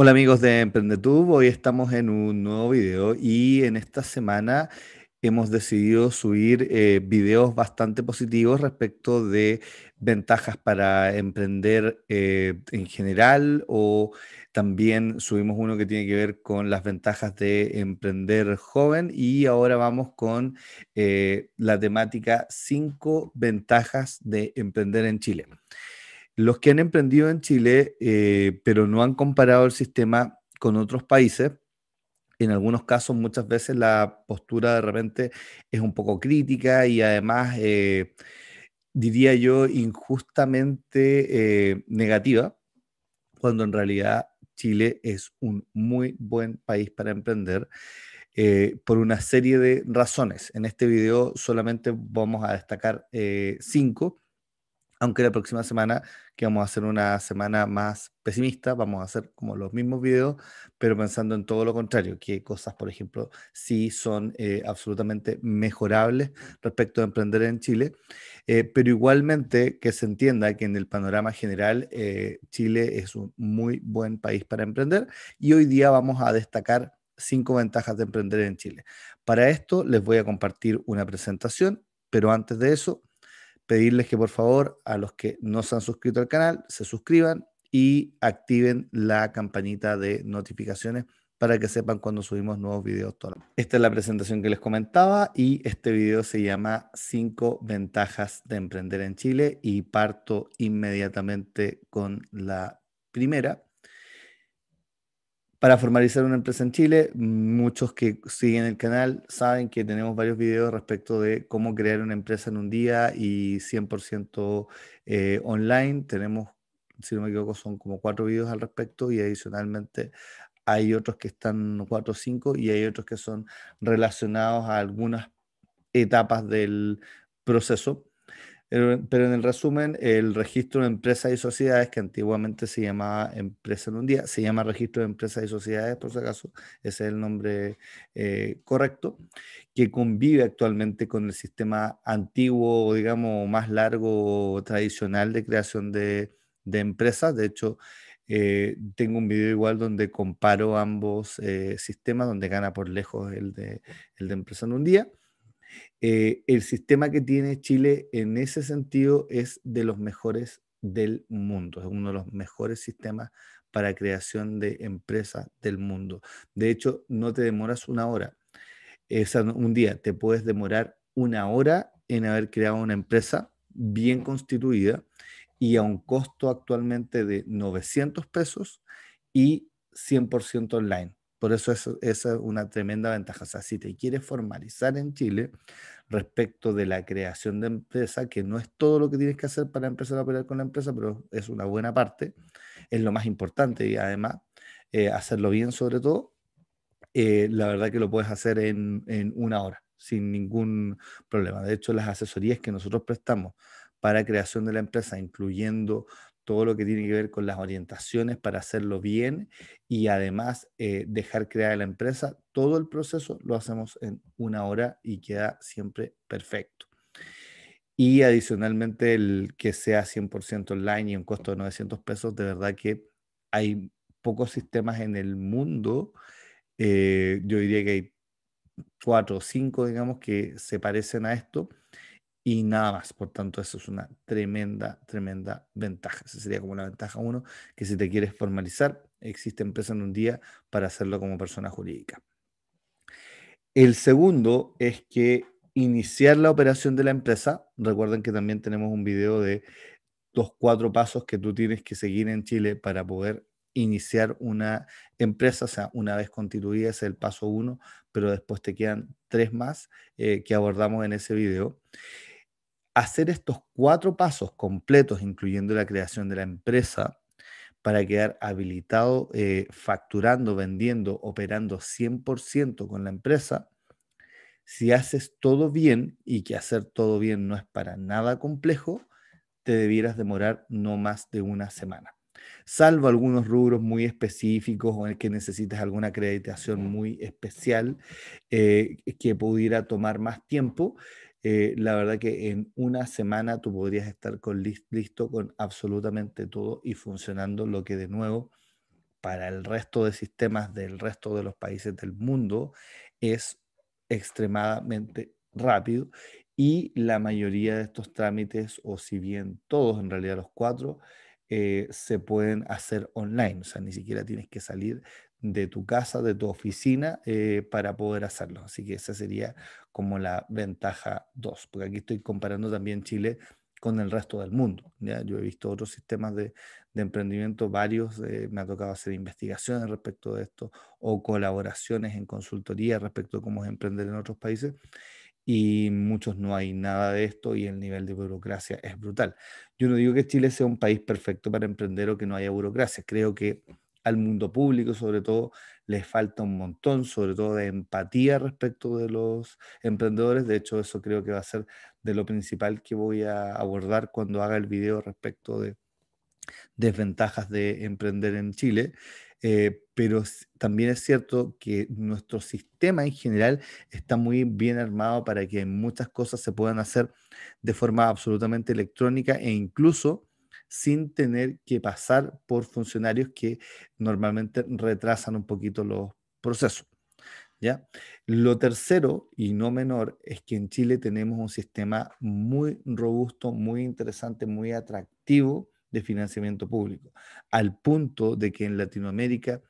Hola amigos de Emprendetube, hoy estamos en un nuevo video y en esta semana hemos decidido subir eh, videos bastante positivos respecto de ventajas para emprender eh, en general o también subimos uno que tiene que ver con las ventajas de emprender joven y ahora vamos con eh, la temática 5 ventajas de emprender en Chile los que han emprendido en Chile, eh, pero no han comparado el sistema con otros países, en algunos casos muchas veces la postura de repente es un poco crítica y además, eh, diría yo, injustamente eh, negativa, cuando en realidad Chile es un muy buen país para emprender. por una serie de razones. En este video solamente vamos a destacar cinco aunque la próxima semana, que vamos a hacer una semana más pesimista, vamos a hacer como los mismos videos, pero pensando en todo lo contrario, que cosas, por ejemplo, sí son eh, absolutamente mejorables respecto a emprender en Chile, eh, pero igualmente que se entienda que en el panorama general eh, Chile es un muy buen país para emprender y hoy día vamos a destacar cinco ventajas de emprender en Chile. Para esto les voy a compartir una presentación, pero antes de eso pedirles que por favor a los que no se han suscrito al canal se suscriban y activen la campanita de notificaciones para que sepan cuando subimos nuevos videos. Esta es la presentación que les comentaba y este video se llama 5 ventajas de emprender en Chile y parto inmediatamente con la primera para formalizar una empresa en Chile. Muchos que siguen el canal saben que tenemos varios videos respecto de cómo crear una empresa en un día y 100% eh, online. Tenemos, si no me equivoco, son como cuatro videos al respecto y adicionalmente hay otros que están cuatro o cinco y hay otros que son relacionados a algunas etapas del proceso pero en el resumen, el registro de empresas y sociedades, que antiguamente se llamaba empresa en un día, se llama registro de empresas y sociedades, por si acaso, ese es el nombre eh, correcto, que convive actualmente con el sistema antiguo, digamos, más largo, tradicional de creación de, empresas. De hecho, eh, tengo un video igual donde comparo ambos eh, sistemas, donde gana por lejos el de empresa en un día. Eh, el sistema que tiene Chile en ese sentido es de los mejores del mundo, es uno de los mejores sistemas para creación de empresas del mundo. De hecho, no te demoras una hora, es eh, un día, te puedes demorar una hora en haber creado una empresa bien constituida y a un costo actualmente de 900 pesos y 100% online. Por eso es una tremenda ventaja. O sea, si te quieres formalizar en Chile respecto de la creación de empresa, que no es todo lo que tienes que hacer para empezar a operar con la empresa, pero es una buena parte, es lo más importante y además eh, hacerlo bien sobre todo, eh, la verdad que lo puedes hacer en una hora sin ningún problema. De hecho, las asesorías que nosotros prestamos para creación de la empresa, incluyendo todo lo que tiene que ver con las orientaciones para hacerlo bien y además eh, dejar crear la empresa. Todo el proceso lo hacemos en una hora y queda siempre perfecto. Y adicionalmente el que sea 100% online y un costo de 900 pesos, de verdad que hay pocos sistemas en el mundo, eh, yo diría que hay cuatro o cinco, digamos, que se parecen a esto y nada más. Por tanto, eso es una tremenda, tremenda ventaja. Esa sería como la ventaja uno, que si te quieres formalizar, existe empresa en un día para hacerlo como persona jurídica. El segundo es que iniciar la operación de la empresa, recuerden que también tenemos un video de los cuatro pasos que tú tienes que seguir en Chile para poder iniciar una empresa, o sea, una vez constituida es el paso uno, pero después te quedan tres más eh, que abordamos en ese video hacer estos cuatro pasos completos, incluyendo la creación de la empresa, para quedar habilitado eh, facturando, vendiendo, operando 100% con la empresa, si haces todo bien y que hacer todo bien no es para nada complejo, te debieras demorar no más de una semana. Salvo algunos rubros muy específicos o en el que necesites alguna acreditación muy especial eh, que pudiera tomar más tiempo, eh, la verdad que en una semana tú podrías estar con listo con absolutamente todo y funcionando lo que de nuevo para el resto de sistemas del resto de los países del mundo es extremadamente rápido y la mayoría de estos trámites, o si bien todos, en realidad los cuatro, eh, se pueden hacer online, o sea, ni siquiera tienes que salir de tu casa, de tu oficina, eh, para poder hacerlo. Así que esa sería como la ventaja 2, porque aquí estoy comparando también Chile con el resto del mundo. Yo he visto otros sistemas de, de emprendimiento, varios, eh, me ha tocado hacer investigaciones respecto de esto o colaboraciones en consultoría respecto a cómo es emprender en otros países y muchos no hay nada de esto y el nivel de burocracia es brutal. Yo no digo que Chile sea un país perfecto para emprender o que no haya burocracia, creo que al mundo público, sobre todo, les falta un montón, sobre todo de empatía respecto de los emprendedores. De hecho, eso creo que va a ser de lo principal que voy a abordar cuando haga el video respecto de desventajas de emprender en Chile. Eh, pero también es cierto que nuestro sistema en general está muy bien armado para que muchas cosas se puedan hacer de forma absolutamente electrónica e incluso sin tener que pasar por funcionarios que normalmente retrasan un poquito los procesos. ¿Ya? Lo tercero y no menor es que en Chile tenemos un sistema muy robusto, muy interesante, muy atractivo de financiamiento público, al punto de que en Latinoamérica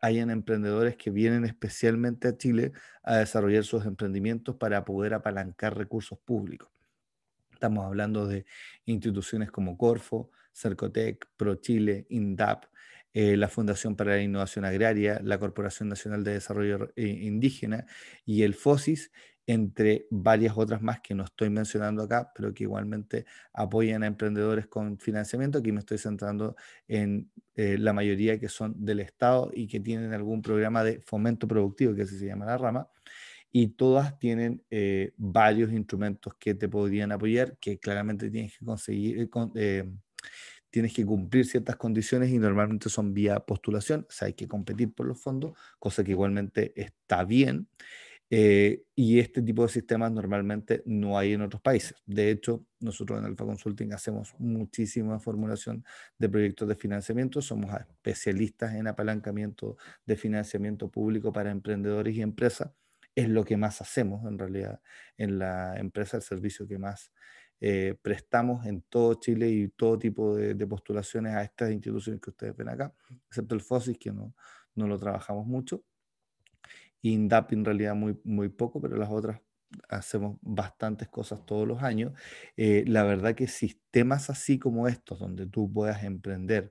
hayan emprendedores que vienen especialmente a Chile a desarrollar sus emprendimientos para poder apalancar recursos públicos. Estamos hablando de instituciones como Corfo, Cercotec, ProChile, INDAP, eh, la Fundación para la Innovación Agraria, la Corporación Nacional de Desarrollo eh, Indígena y el FOSIS, entre varias otras más que no estoy mencionando acá, pero que igualmente apoyan a emprendedores con financiamiento. Aquí me estoy centrando en eh, la mayoría que son del Estado y que tienen algún programa de fomento productivo, que así se llama la rama. Y todas tienen varios instrumentos que te podrían apoyar, que claramente tienes que conseguir, con, tienes que cumplir ciertas condiciones y normalmente son vía postulación, o sea, hay que competir por los fondos, cosa que igualmente está bien. Eh, y este tipo de sistemas normalmente no hay en otros países. De hecho, nosotros en Alfa Consulting hacemos muchísima formulación de proyectos de financiamiento. Somos especialistas en apalancamiento de financiamiento público para emprendedores y empresas. Es lo que más hacemos en realidad en la empresa, el servicio que más eh, prestamos en todo Chile y todo tipo de, postulaciones a estas instituciones que ustedes ven acá, excepto el FOSIS, que no, no lo trabajamos mucho. INDAP en realidad muy, muy poco, pero las otras hacemos bastantes cosas todos los años. Eh, la verdad que sistemas así como estos, donde tú puedas emprender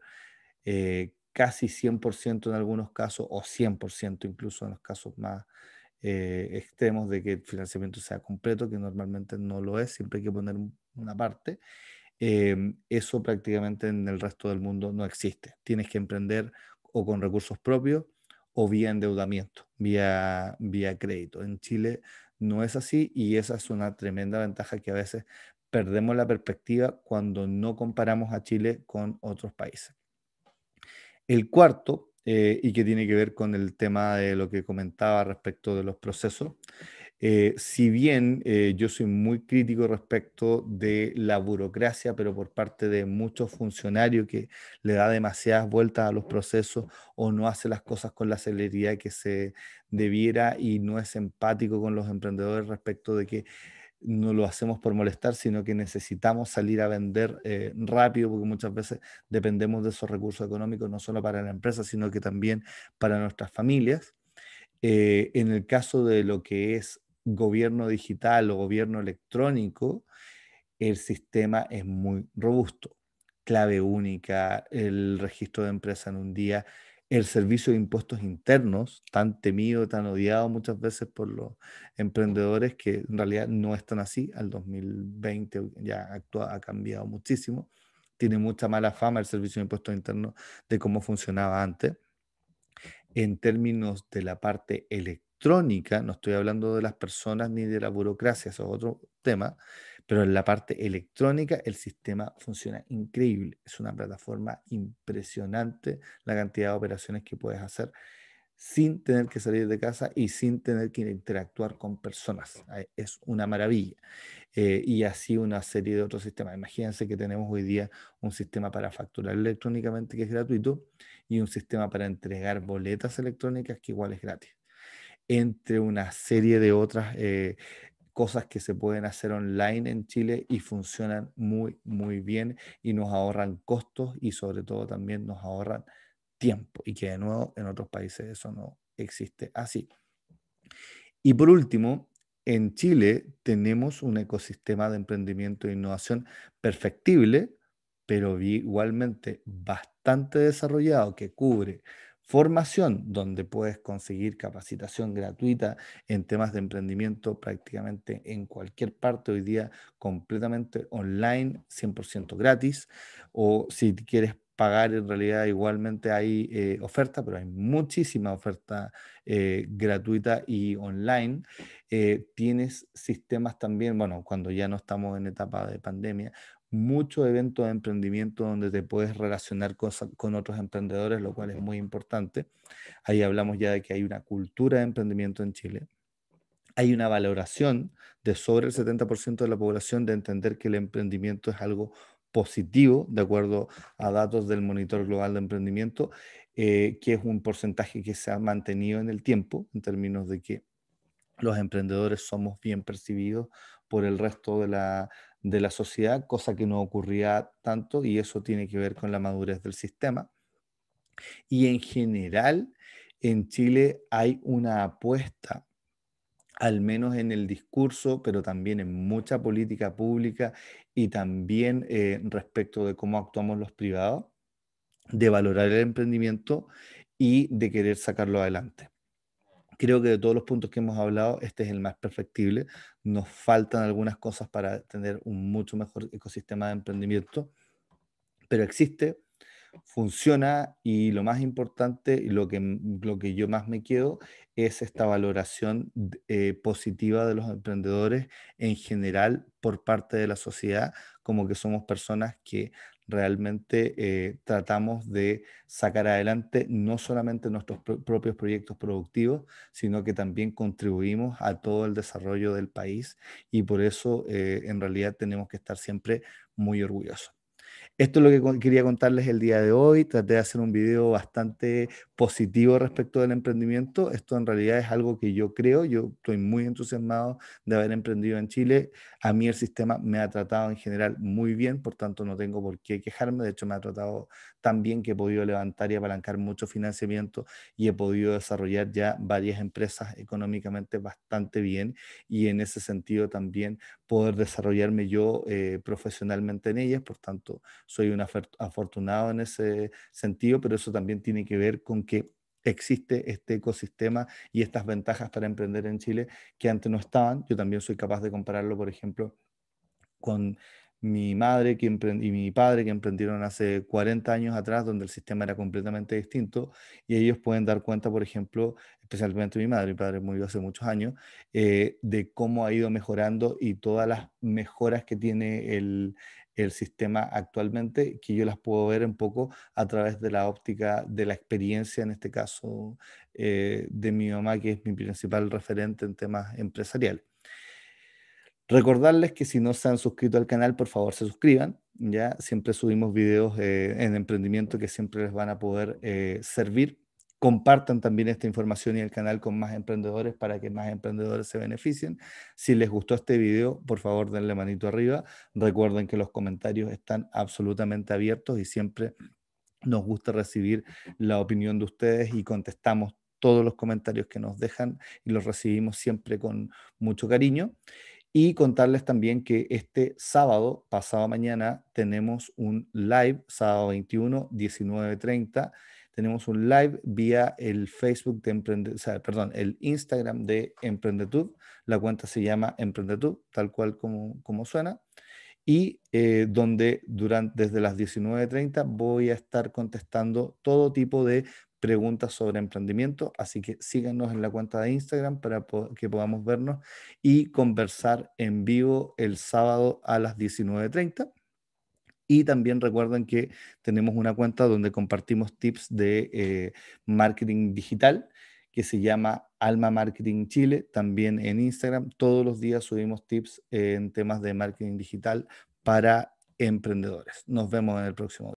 eh, casi 100% en algunos casos o 100% incluso en los casos más, eh, extremos de que el financiamiento sea completo, que normalmente no lo es, siempre hay que poner una parte. Em, eso prácticamente en el resto del mundo no existe. Tienes que emprender o con recursos propios o vía endeudamiento, vía, vía crédito. En Chile no es así y esa es una tremenda ventaja que a veces perdemos la perspectiva cuando no comparamos a Chile con otros países. El cuarto eh, y que tiene que ver con el tema de lo que comentaba respecto de los procesos. Eh, si bien eh, yo soy muy crítico respecto de la burocracia, pero por parte de muchos funcionarios que le da demasiadas vueltas a los procesos o no hace las cosas con la celeridad que se debiera y no es empático con los emprendedores respecto de que no lo hacemos por molestar, sino que necesitamos salir a vender eh, rápido, porque muchas veces dependemos de esos recursos económicos, no solo para la empresa, sino que también para nuestras familias. Eh, en el caso de lo que es gobierno digital o gobierno electrónico, el sistema es muy robusto. Clave única, el registro de empresa en un día, el servicio de impuestos internos, tan temido, tan odiado muchas veces por los emprendedores, que en realidad no están así. Al 2020 ya actúa, ha cambiado muchísimo. Tiene mucha mala fama el servicio de impuestos internos de cómo funcionaba antes. En términos de la parte electrónica, no estoy hablando de las personas ni de la burocracia, eso es otro tema pero en la parte electrónica el sistema funciona increíble. Es una plataforma impresionante la cantidad de operaciones que puedes hacer sin tener que salir de casa y sin tener que interactuar con personas. Eh, es una maravilla. Eh, y así una serie de otros sistemas. Imagínense que tenemos hoy día un sistema para facturar electrónicamente que es gratuito y un sistema para entregar boletas electrónicas que igual es gratis entre una serie de otras eh, cosas que se pueden hacer online en Chile y funcionan muy, muy bien y nos ahorran costos y sobre todo también nos ahorran tiempo y que de nuevo en otros países eso no existe así. Y por último, en Chile tenemos un ecosistema de emprendimiento e innovación perfectible, pero igualmente bastante desarrollado que cubre formación, donde puedes conseguir capacitación gratuita en temas de emprendimiento prácticamente en cualquier parte hoy día, completamente online, 100% gratis, o si quieres pagar en realidad igualmente hay eh, oferta, pero hay muchísima oferta eh, gratuita y online. Eh, tienes sistemas también, bueno, cuando ya no estamos en etapa de pandemia, muchos eventos de emprendimiento donde te puedes relacionar con, con, otros emprendedores, lo cual es muy importante. Ahí hablamos ya de que hay una cultura de emprendimiento en Chile. Hay una valoración de sobre el 70% de la población de entender que el emprendimiento es algo positivo, de acuerdo a datos del Monitor Global de Emprendimiento, eh, que es un porcentaje que se ha mantenido en el tiempo, en términos de que los emprendedores somos bien percibidos por el resto de la, de la sociedad, cosa que no ocurría tanto y eso tiene que ver con la madurez del sistema. Y en general, en Chile hay una apuesta, al menos en el discurso, pero también en mucha política pública y también eh, respecto de cómo actuamos los privados, de valorar el emprendimiento y de querer sacarlo adelante. Creo que de todos los puntos que hemos hablado, este es el más perfectible. Nos faltan algunas cosas para tener un mucho mejor ecosistema de emprendimiento, pero existe, funciona y lo más importante, lo que, mm, lo que yo más me quedo, es esta valoración eh, positiva de los emprendedores en general por parte de la sociedad, como que somos personas que realmente eh, tratamos de sacar adelante no solamente nuestros propios proyectos productivos, sino que también contribuimos a todo el desarrollo del país y por eso eh, en realidad tenemos que estar siempre muy orgullosos. Esto es lo que quería contarles el día de hoy. Traté de hacer un video bastante positivo respecto del emprendimiento. Esto en realidad es algo que yo creo, yo estoy muy entusiasmado de haber emprendido en Chile. A mí el sistema me ha tratado en general muy bien, por tanto no tengo por qué quejarme. De hecho, me ha tratado tan bien que he podido levantar y apalancar mucho financiamiento y he podido desarrollar ya varias empresas económicamente bastante bien y en ese sentido también poder desarrollarme yo eh, profesionalmente en ellas. Por tanto, soy un afortunado en ese sentido, pero eso también tiene que ver con que existe este ecosistema y estas ventajas para emprender en Chile que antes no estaban. Yo también soy capaz de compararlo, por ejemplo, con mi madre y mi padre que emprendieron hace 40 años atrás, donde el sistema era completamente distinto, y ellos pueden dar cuenta, por ejemplo, especialmente mi madre, mi padre murió hace muchos años, eh, de cómo ha ido mejorando y todas las mejoras que tiene el, el sistema actualmente, que yo las puedo ver un poco a través de la óptica de la experiencia, en este caso, eh, de mi mamá, que es mi principal referente en temas empresariales. Recordarles que si no se han suscrito al canal, por favor se suscriban. Ya siempre subimos videos eh, en emprendimiento que siempre les van a poder eh, servir compartan también esta información y el canal con más emprendedores para que más emprendedores se beneficien. Si les gustó este video, por favor denle manito arriba. Recuerden que los comentarios están absolutamente abiertos y siempre nos gusta recibir la opinión de ustedes y contestamos todos los comentarios que nos dejan y los recibimos siempre con mucho cariño. Y contarles también que este sábado, pasado mañana, tenemos un live, sábado 21, 19.30 tenemos un live vía el Facebook de perdón, el Instagram de Emprendetud. La cuenta se llama Emprendetud, tal cual como, como suena. Y eh, donde durante, desde las 19.30 voy a estar contestando todo tipo de preguntas sobre emprendimiento. Así que síganos en la cuenta de Instagram para que podamos vernos y conversar en vivo el sábado a las 19.30. Y también recuerden que tenemos una cuenta donde compartimos tips de eh, marketing digital que se llama Alma Marketing Chile, también en Instagram. Todos los días subimos tips en temas de marketing digital para emprendedores. Nos vemos en el próximo.